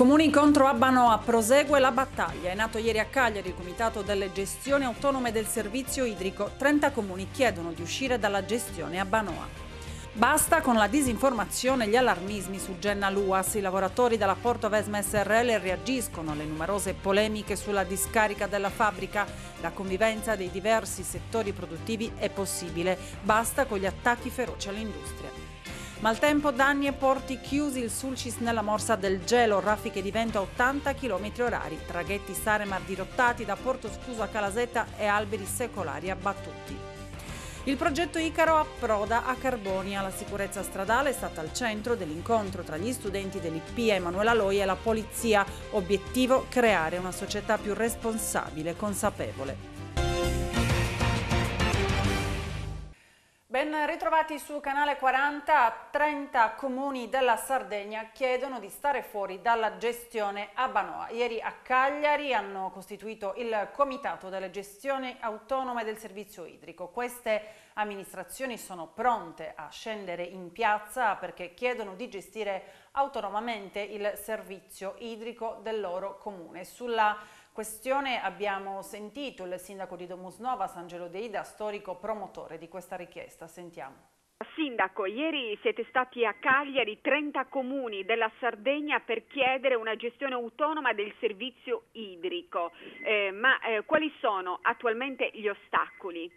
Comuni incontro a Banoa prosegue la battaglia. È nato ieri a Cagliari il Comitato delle Gestioni Autonome del Servizio Idrico. 30 comuni chiedono di uscire dalla gestione a Banoa. Basta con la disinformazione e gli allarmismi su Genna Luas. I lavoratori della Porto Vesma SRL reagiscono alle numerose polemiche sulla discarica della fabbrica. La convivenza dei diversi settori produttivi è possibile. Basta con gli attacchi feroci all'industria. Maltempo, danni e porti chiusi, il Sulcis nella morsa del gelo, raffiche di vento a 80 km orari, traghetti Saremar dirottati da Porto Scuso a Calasetta e alberi secolari abbattuti. Il progetto Icaro approda a Carbonia. La sicurezza stradale è stata al centro dell'incontro tra gli studenti dell'IPIA Emanuela Loi e la polizia. Obiettivo creare una società più responsabile e consapevole. Ben ritrovati su Canale 40, 30 comuni della Sardegna chiedono di stare fuori dalla gestione Abanoa. Ieri a Cagliari hanno costituito il Comitato delle Gestioni Autonome del Servizio Idrico. Queste amministrazioni sono pronte a scendere in piazza perché chiedono di gestire autonomamente il servizio idrico del loro comune. Sulla questione abbiamo sentito il sindaco di Domus Novas, Angelo Deida, storico promotore di questa richiesta. Sentiamo. Sindaco, ieri siete stati a Cagliari, 30 comuni della Sardegna per chiedere una gestione autonoma del servizio idrico, eh, ma eh, quali sono attualmente gli ostacoli?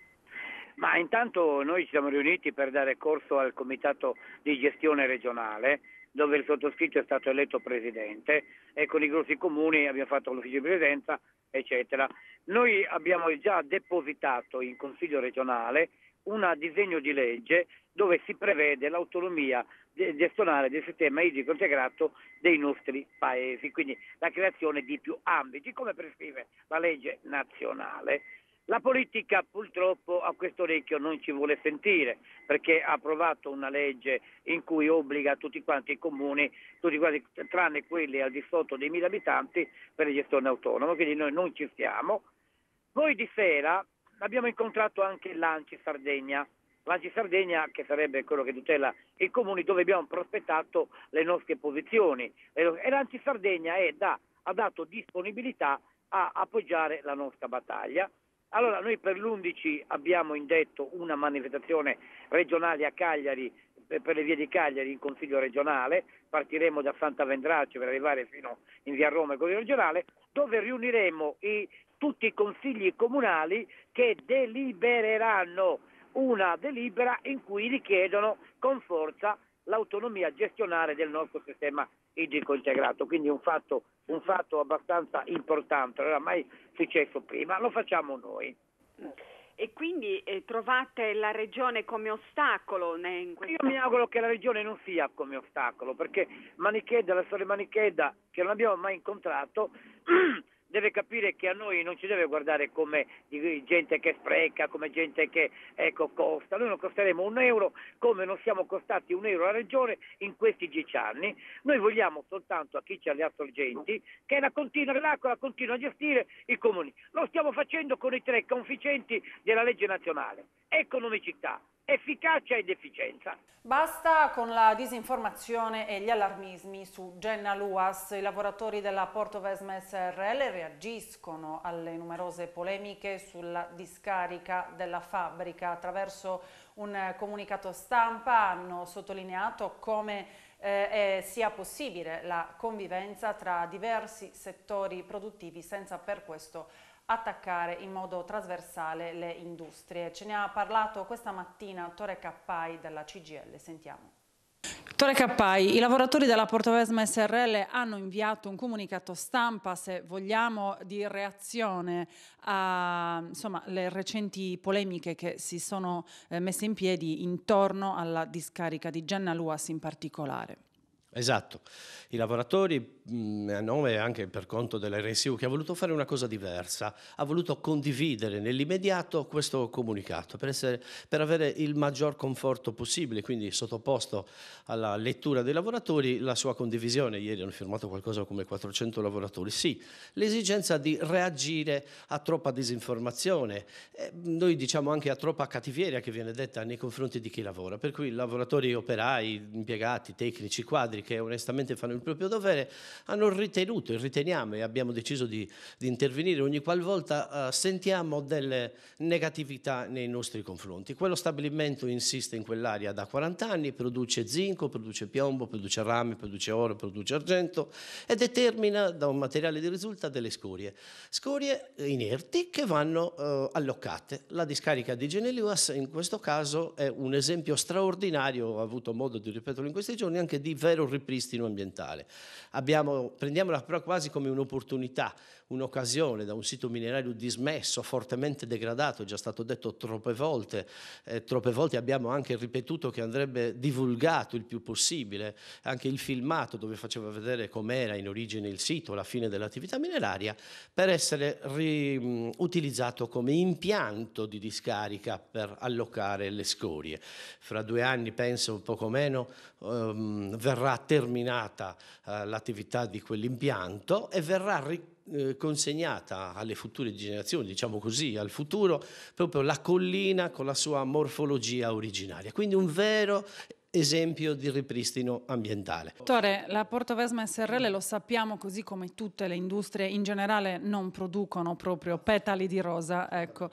Ma intanto noi ci siamo riuniti per dare corso al Comitato di gestione regionale dove il sottoscritto è stato eletto presidente e con i grossi comuni abbiamo fatto l'ufficio di presidenza, eccetera. Noi abbiamo già depositato in Consiglio regionale un disegno di legge dove si prevede l'autonomia gestionale del sistema idrico integrato dei nostri paesi, quindi la creazione di più ambiti, come prescrive la legge nazionale la politica purtroppo a questo orecchio non ci vuole sentire perché ha approvato una legge in cui obbliga tutti quanti i comuni, tutti quanti, tranne quelli al di sotto dei mila abitanti, per il gestione autonomo, quindi noi non ci stiamo. Poi di sera abbiamo incontrato anche l'Anci Sardegna, l'Anci Sardegna che sarebbe quello che tutela i comuni dove abbiamo prospettato le nostre posizioni e l'Anci Sardegna da, ha dato disponibilità a appoggiare la nostra battaglia allora noi per l'11 abbiamo indetto una manifestazione regionale a Cagliari per le vie di Cagliari in Consiglio regionale, partiremo da Santa Vendrace per arrivare fino in via Roma in Consiglio regionale, dove riuniremo i, tutti i consigli comunali che delibereranno una delibera in cui richiedono con forza l'autonomia gestionale del nostro sistema idrico integrato, quindi un fatto, un fatto abbastanza importante, non era mai successo prima, lo facciamo noi. E quindi eh, trovate la regione come ostacolo? Io mi auguro che la regione non sia come ostacolo, perché Manicheda, la storia Manicheda, che non abbiamo mai incontrato, deve capire che a noi non ci deve guardare come gente che spreca, come gente che ecco, costa. Noi non costeremo un euro come non siamo costati un euro alla Regione in questi dieci anni. Noi vogliamo soltanto a chi ci ha le assorgenti che la continua, l'acqua la continua a gestire i comuni. Lo stiamo facendo con i tre coefficienti della legge nazionale economicità, efficacia ed efficienza. Basta con la disinformazione e gli allarmismi su Genna Luas. I lavoratori della Porto Vesma SRL reagiscono alle numerose polemiche sulla discarica della fabbrica. Attraverso un eh, comunicato stampa hanno sottolineato come eh, sia possibile la convivenza tra diversi settori produttivi senza per questo attaccare in modo trasversale le industrie. Ce ne ha parlato questa mattina Tore Cappai della CGL, sentiamo. Tore Cappai, i lavoratori della Portovesma SRL hanno inviato un comunicato stampa, se vogliamo, di reazione alle recenti polemiche che si sono eh, messe in piedi intorno alla discarica di Gianna Luas in particolare. Esatto, i lavoratori, mm, a nome e anche per conto dell'RSU, che ha voluto fare una cosa diversa, ha voluto condividere nell'immediato questo comunicato per, essere, per avere il maggior conforto possibile, quindi sottoposto alla lettura dei lavoratori la sua condivisione. Ieri hanno firmato qualcosa come 400 lavoratori. Sì, l'esigenza di reagire a troppa disinformazione, eh, noi diciamo anche a troppa cattiveria che viene detta nei confronti di chi lavora, per cui lavoratori operai, impiegati, tecnici, quadri, che onestamente fanno il proprio dovere, hanno ritenuto e riteniamo e abbiamo deciso di, di intervenire ogni qualvolta eh, sentiamo delle negatività nei nostri confronti. Quello stabilimento insiste in quell'area da 40 anni, produce zinco, produce piombo, produce rame, produce oro, produce argento e determina da un materiale di risulta delle scorie. Scorie inerti che vanno eh, allocate. La discarica di Geneliuas in questo caso è un esempio straordinario, ho avuto modo di ripeterlo in questi giorni, anche di vero ripristino ambientale. Abbiamo, prendiamola però quasi come un'opportunità, un'occasione da un sito minerario dismesso, fortemente degradato, è già stato detto troppe volte, eh, troppe volte abbiamo anche ripetuto che andrebbe divulgato il più possibile, anche il filmato dove faceva vedere com'era in origine il sito, la fine dell'attività mineraria, per essere utilizzato come impianto di discarica per allocare le scorie. Fra due anni, penso un poco meno, ehm, verrà terminata eh, l'attività di quell'impianto e verrà ricordato eh, consegnata alle future generazioni, diciamo così, al futuro, proprio la collina con la sua morfologia originaria. Quindi un vero esempio di ripristino ambientale. Dottore, la Portovesma SRL lo sappiamo così come tutte le industrie in generale non producono proprio petali di rosa, ecco.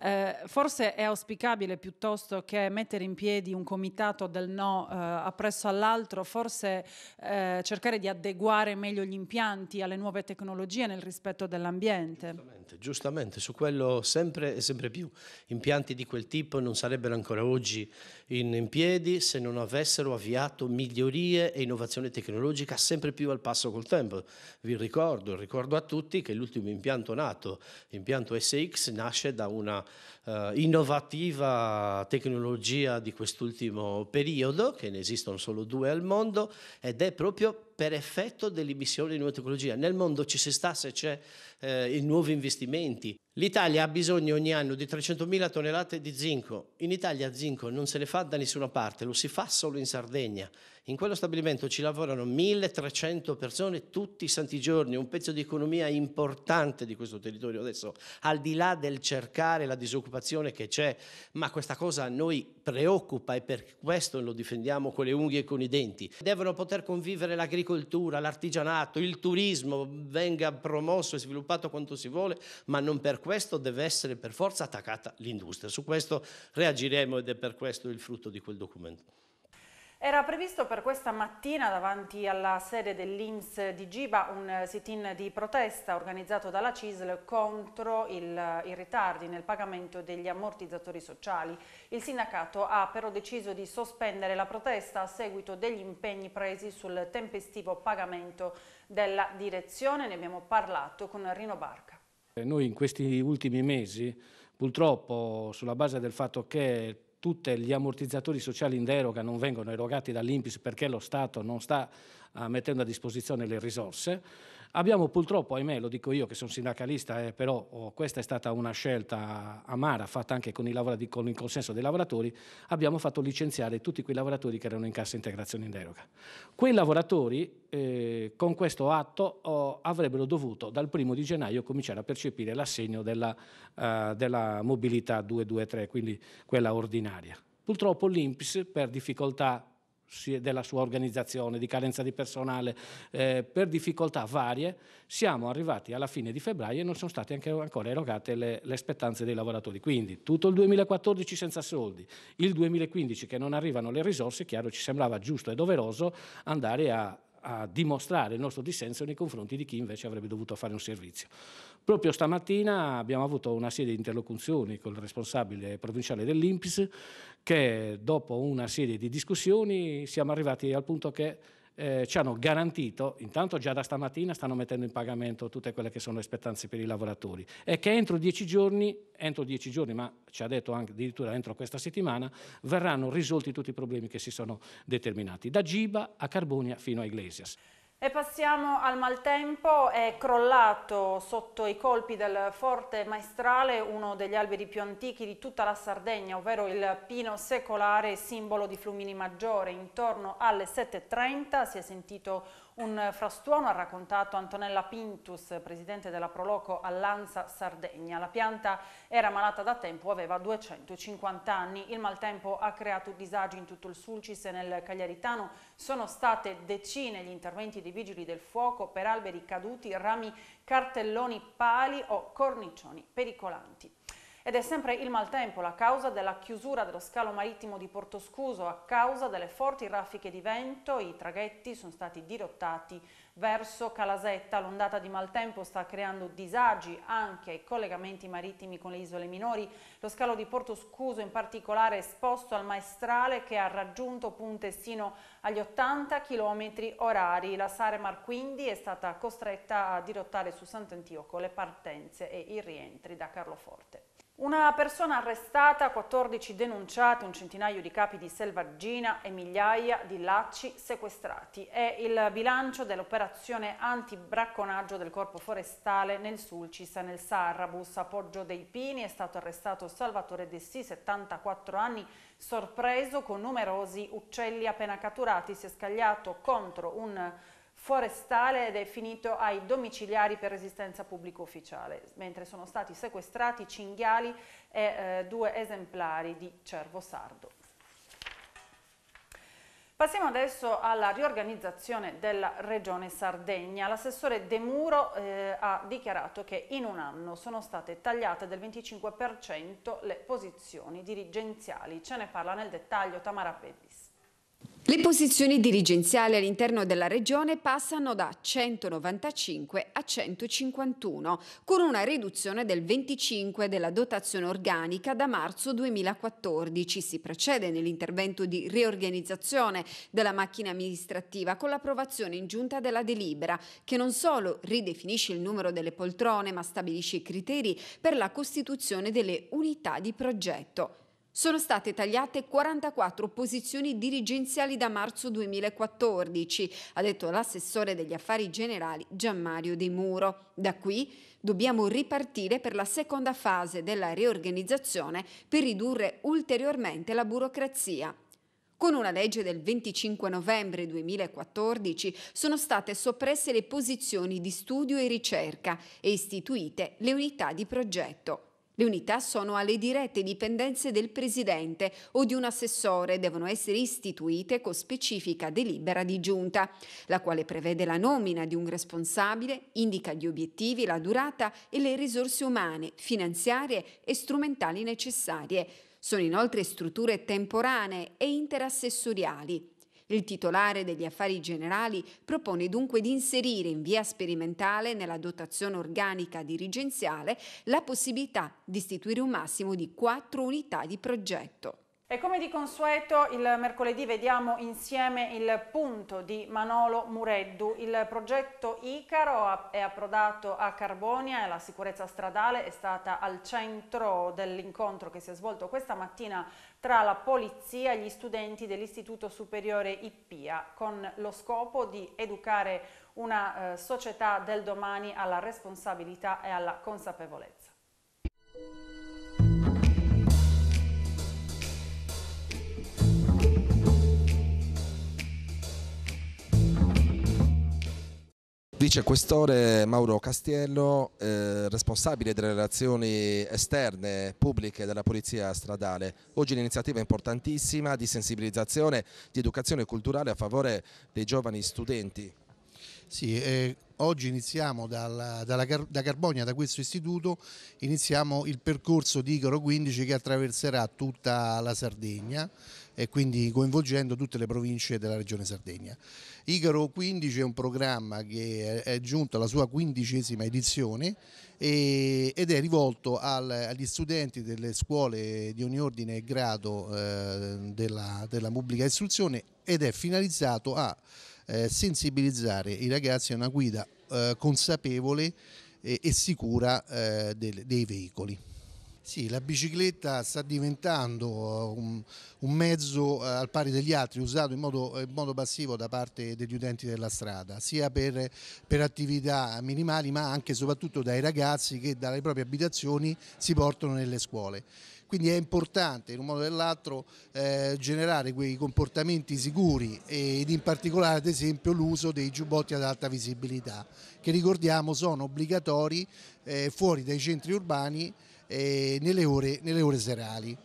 eh, forse è auspicabile piuttosto che mettere in piedi un comitato del no eh, appresso all'altro, forse eh, cercare di adeguare meglio gli impianti alle nuove tecnologie nel rispetto dell'ambiente. Giustamente, giustamente, su quello sempre e sempre più. Impianti di quel tipo non sarebbero ancora oggi in, in piedi se non avessero avviato migliorie e innovazione tecnologica sempre più al passo col tempo. Vi ricordo, ricordo a tutti che l'ultimo impianto nato, l'impianto SX, nasce da una uh, innovativa tecnologia di quest'ultimo periodo, che ne esistono solo due al mondo, ed è proprio per effetto dell'emissione di nuove tecnologie. Nel mondo ci si sta se c'è eh, i nuovi investimenti. L'Italia ha bisogno ogni anno di 300.000 tonnellate di zinco. In Italia zinco non se ne fa da nessuna parte, lo si fa solo in Sardegna. In quello stabilimento ci lavorano 1300 persone tutti i santi giorni, un pezzo di economia importante di questo territorio. Adesso, al di là del cercare la disoccupazione che c'è, ma questa cosa a noi preoccupa e per questo lo difendiamo con le unghie e con i denti. Devono poter convivere l'agricoltura, l'artigianato, il turismo, venga promosso e sviluppato quanto si vuole, ma non per questo deve essere per forza attaccata l'industria. Su questo reagiremo ed è per questo il frutto di quel documento. Era previsto per questa mattina davanti alla sede dell'Inps di Giba un sit-in di protesta organizzato dalla CISL contro il, i ritardi nel pagamento degli ammortizzatori sociali. Il sindacato ha però deciso di sospendere la protesta a seguito degli impegni presi sul tempestivo pagamento della direzione. Ne abbiamo parlato con Rino Barca. Noi in questi ultimi mesi Purtroppo sulla base del fatto che tutti gli ammortizzatori sociali in deroga non vengono erogati dall'Inps perché lo Stato non sta eh, mettendo a disposizione le risorse. Abbiamo purtroppo, ahimè, lo dico io che sono sindacalista, eh, però oh, questa è stata una scelta amara fatta anche con il, con il, consenso dei lavoratori, abbiamo fatto licenziare tutti quei lavoratori che erano in cassa integrazione in deroga. Quei lavoratori eh, con questo atto oh, avrebbero dovuto dal primo di gennaio cominciare a percepire l'assegno della, eh, della mobilità 223, quindi quella ordinaria. Purtroppo l'Inps per difficoltà della sua organizzazione, di carenza di personale, eh, per difficoltà varie, siamo arrivati alla fine di febbraio e non sono state ancora erogate le, le spettanze dei lavoratori. Quindi tutto il 2014 senza soldi, il 2015 che non arrivano le risorse, chiaro ci sembrava giusto e doveroso andare a a dimostrare il nostro dissenso nei confronti di chi invece avrebbe dovuto fare un servizio. Proprio stamattina abbiamo avuto una serie di interlocuzioni con il responsabile provinciale dell'Inps che dopo una serie di discussioni siamo arrivati al punto che eh, ci hanno garantito, intanto già da stamattina stanno mettendo in pagamento tutte quelle che sono le aspettanze per i lavoratori e che entro dieci giorni, entro dieci giorni ma ci ha detto anche addirittura entro questa settimana, verranno risolti tutti i problemi che si sono determinati, da Giba a Carbonia fino a Iglesias. E passiamo al maltempo, è crollato sotto i colpi del Forte Maestrale uno degli alberi più antichi di tutta la Sardegna, ovvero il pino secolare, simbolo di Flumini Maggiore. Intorno alle 7.30 si è sentito un frastuono ha raccontato Antonella Pintus, presidente della Proloco all'Ansa Sardegna. La pianta era malata da tempo, aveva 250 anni. Il maltempo ha creato disagi in tutto il Sulcis e nel Cagliaritano. Sono state decine gli interventi dei vigili del fuoco per alberi caduti, rami, cartelloni, pali o cornicioni pericolanti. Ed è sempre il maltempo la causa della chiusura dello scalo marittimo di Porto Scuso a causa delle forti raffiche di vento, i traghetti sono stati dirottati verso Calasetta. L'ondata di maltempo sta creando disagi anche ai collegamenti marittimi con le isole minori. Lo scalo di Porto Scuso in particolare è esposto al maestrale che ha raggiunto punte sino agli 80 km orari. La Saremar quindi è stata costretta a dirottare su Sant'Antioco le partenze e i rientri da Carloforte. Una persona arrestata, 14 denunciati, un centinaio di capi di selvaggina e migliaia di lacci sequestrati. È il bilancio dell'operazione antibracconaggio del corpo forestale nel Sulcis, nel Sarrabus, Appoggio dei Pini. È stato arrestato Salvatore Dessì, 74 anni, sorpreso con numerosi uccelli appena catturati. Si è scagliato contro un forestale ed è finito ai domiciliari per resistenza pubblico ufficiale, mentre sono stati sequestrati cinghiali e eh, due esemplari di cervo sardo. Passiamo adesso alla riorganizzazione della regione Sardegna. L'assessore De Muro eh, ha dichiarato che in un anno sono state tagliate del 25% le posizioni dirigenziali. Ce ne parla nel dettaglio Tamara Petti. Le posizioni dirigenziali all'interno della regione passano da 195 a 151, con una riduzione del 25 della dotazione organica da marzo 2014. Si procede nell'intervento di riorganizzazione della macchina amministrativa con l'approvazione in giunta della delibera, che non solo ridefinisce il numero delle poltrone, ma stabilisce i criteri per la costituzione delle unità di progetto. Sono state tagliate 44 posizioni dirigenziali da marzo 2014, ha detto l'assessore degli affari generali Gianmario De Muro. Da qui dobbiamo ripartire per la seconda fase della riorganizzazione per ridurre ulteriormente la burocrazia. Con una legge del 25 novembre 2014 sono state soppresse le posizioni di studio e ricerca e istituite le unità di progetto. Le unità sono alle dirette dipendenze del presidente o di un assessore e devono essere istituite con specifica delibera di giunta, la quale prevede la nomina di un responsabile, indica gli obiettivi, la durata e le risorse umane, finanziarie e strumentali necessarie. Sono inoltre strutture temporanee e interassessoriali. Il titolare degli affari generali propone dunque di inserire in via sperimentale nella dotazione organica dirigenziale la possibilità di istituire un massimo di quattro unità di progetto. E come di consueto il mercoledì vediamo insieme il punto di Manolo Mureddu. Il progetto Icaro è approdato a Carbonia e la sicurezza stradale è stata al centro dell'incontro che si è svolto questa mattina tra la polizia e gli studenti dell'Istituto Superiore Ippia con lo scopo di educare una eh, società del domani alla responsabilità e alla consapevolezza. Vicequestore Mauro Castiello, eh, responsabile delle relazioni esterne pubbliche della Polizia Stradale. Oggi un'iniziativa importantissima di sensibilizzazione, di educazione culturale a favore dei giovani studenti. Sì, eh, Oggi iniziamo dalla, dalla, da Carbonia, da questo istituto, iniziamo il percorso di Icaro 15 che attraverserà tutta la Sardegna e quindi coinvolgendo tutte le province della regione Sardegna. Icaro 15 è un programma che è giunto alla sua quindicesima edizione ed è rivolto agli studenti delle scuole di ogni ordine e grado eh, della, della pubblica istruzione ed è finalizzato a eh, sensibilizzare i ragazzi a una guida eh, consapevole e, e sicura eh, dei, dei veicoli. Sì, la bicicletta sta diventando eh, un, un mezzo eh, al pari degli altri, usato in modo, in modo, passivo da parte degli utenti della strada, sia per, per, attività minimali ma anche e soprattutto dai ragazzi che dalle proprie abitazioni si portano nelle scuole. Quindi è importante in un modo o nell'altro eh, generare quei comportamenti sicuri ed in particolare ad esempio l'uso dei giubbotti ad alta visibilità che ricordiamo sono obbligatori eh, fuori dai centri urbani eh, nelle, ore, nelle ore serali.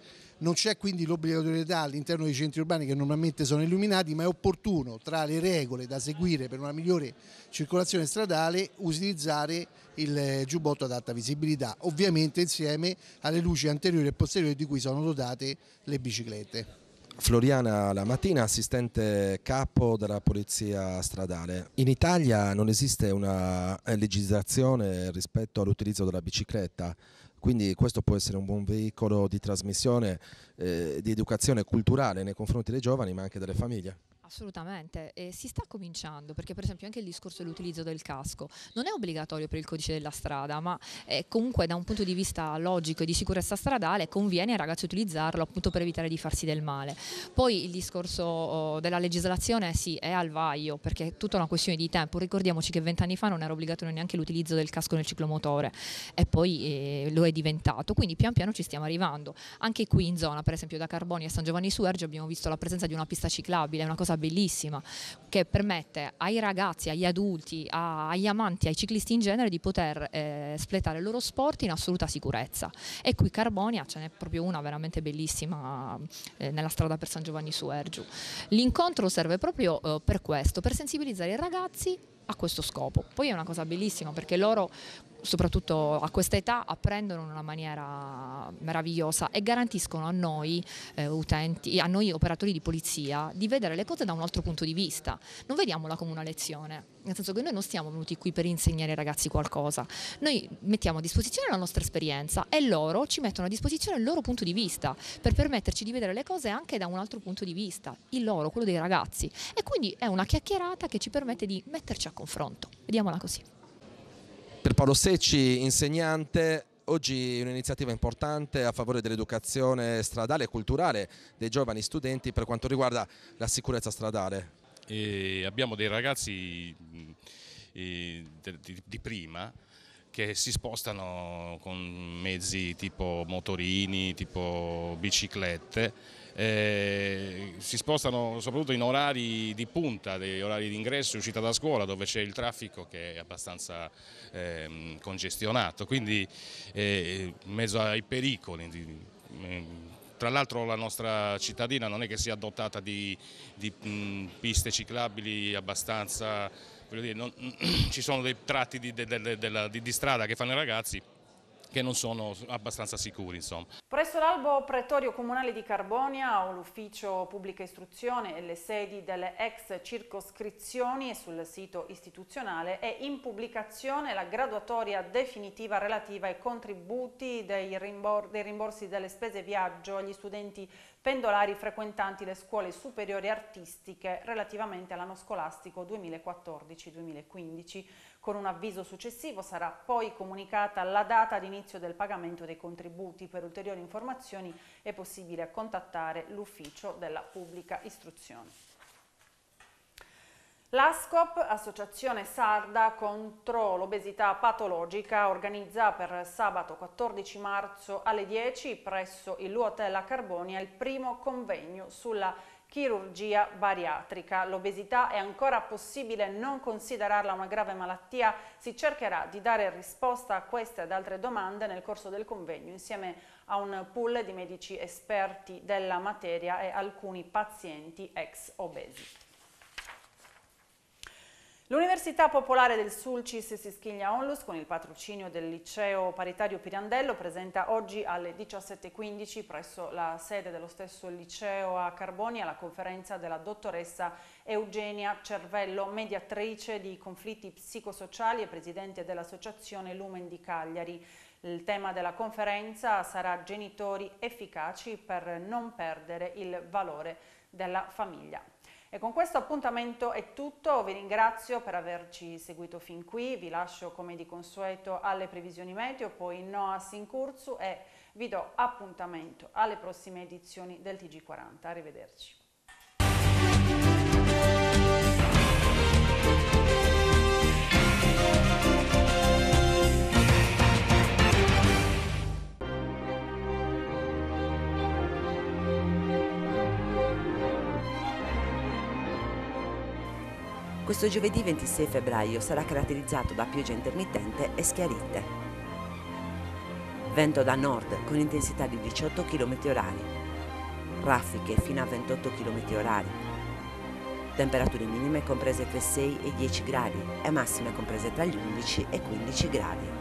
Non c'è quindi l'obbligatorietà all'interno dei centri urbani che normalmente sono illuminati, ma è opportuno tra le regole da seguire per una migliore circolazione stradale utilizzare il giubbotto ad alta visibilità, ovviamente insieme alle luci anteriori e posteriori di cui sono dotate le biciclette. Floriana Lamattina, assistente capo della Polizia Stradale. In Italia non esiste una eh, legislazione rispetto all'utilizzo della bicicletta. Quindi questo può essere un buon veicolo di trasmissione, eh, di educazione culturale nei confronti dei giovani, ma anche delle famiglie. Assolutamente, e si sta cominciando perché per esempio anche il discorso dell'utilizzo del casco non è obbligatorio per il codice della strada, ma eh, comunque da un punto di vista logico e di sicurezza stradale conviene ai ragazzi utilizzarlo appunto per evitare di farsi del male. Poi il discorso oh, della legislazione sì è al vaglio perché è tutta una questione di tempo, ricordiamoci che vent'anni fa non era obbligatorio neanche l'utilizzo del casco nel ciclomotore e poi eh, lo è diventato, quindi pian piano ci stiamo arrivando. Anche qui in zona per esempio da Carboni a San Giovanni Suergio abbiamo visto la presenza di una pista ciclabile, una cosa bellissima che permette ai ragazzi, agli adulti, agli amanti, ai ciclisti in genere di poter eh, spletare il loro sport in assoluta sicurezza. E qui Carbonia ce n'è proprio una veramente bellissima eh, nella strada per San Giovanni su Ergiu. L'incontro serve proprio eh, per questo, per sensibilizzare i ragazzi a questo scopo. Poi è una cosa bellissima perché loro soprattutto a questa età apprendono in una maniera meravigliosa e garantiscono a noi eh, utenti, a noi operatori di polizia di vedere le cose da un altro punto di vista, non vediamola come una lezione, nel senso che noi non siamo venuti qui per insegnare ai ragazzi qualcosa, noi mettiamo a disposizione la nostra esperienza e loro ci mettono a disposizione il loro punto di vista per permetterci di vedere le cose anche da un altro punto di vista, il loro, quello dei ragazzi e quindi è una chiacchierata che ci permette di metterci a confronto, vediamola così. Per Paolo Secci, insegnante, oggi un'iniziativa importante a favore dell'educazione stradale e culturale dei giovani studenti per quanto riguarda la sicurezza stradale. E abbiamo dei ragazzi mm, eh, di prima che si spostano con mezzi tipo motorini, tipo biciclette, eh, si spostano soprattutto in orari di punta, degli orari di ingresso e uscita da scuola dove c'è il traffico che è abbastanza eh, congestionato, quindi eh, in mezzo ai pericoli. Mm, tra l'altro la nostra cittadina non è che sia dotata di, di mh, mm, piste ciclabili abbastanza dire, non, ci sono dei tratti di, di, di, di strada che fanno i ragazzi che non sono abbastanza sicuri. Insomma. Presso l'albo pretorio comunale di Carbonia o l'ufficio pubblica istruzione e le sedi delle ex circoscrizioni e sul sito istituzionale è in pubblicazione la graduatoria definitiva relativa ai contributi dei, rimbor dei rimborsi delle spese viaggio agli studenti pendolari frequentanti le scuole superiori artistiche relativamente all'anno scolastico 2014-2015. Con un avviso successivo sarà poi comunicata la data d'inizio del pagamento dei contributi. Per ulteriori informazioni è possibile contattare l'ufficio della pubblica istruzione. L'ASCOP, Associazione Sarda contro l'obesità patologica, organizza per sabato 14 marzo alle 10 presso il Luotel a Carbonia il primo convegno sulla chirurgia bariatrica. L'obesità è ancora possibile non considerarla una grave malattia? Si cercherà di dare risposta a queste ed altre domande nel corso del convegno insieme a un pool di medici esperti della materia e alcuni pazienti ex obesi. L'Università Popolare del Sulcis Sischiglia Onlus con il patrocinio del Liceo Paritario Pirandello presenta oggi alle 17.15 presso la sede dello stesso liceo a Carbonia la conferenza della dottoressa Eugenia Cervello, mediatrice di conflitti psicosociali e presidente dell'associazione Lumen di Cagliari. Il tema della conferenza sarà genitori efficaci per non perdere il valore della famiglia. E con questo appuntamento è tutto, vi ringrazio per averci seguito fin qui, vi lascio come di consueto alle previsioni meteo, poi Noas in corso e vi do appuntamento alle prossime edizioni del TG40. Arrivederci. Questo giovedì 26 febbraio sarà caratterizzato da pioggia intermittente e schiarite. Vento da nord con intensità di 18 km orari. Raffiche fino a 28 km orari. Temperature minime comprese tra 6 e 10 gradi e massime comprese tra gli 11 e 15 gradi.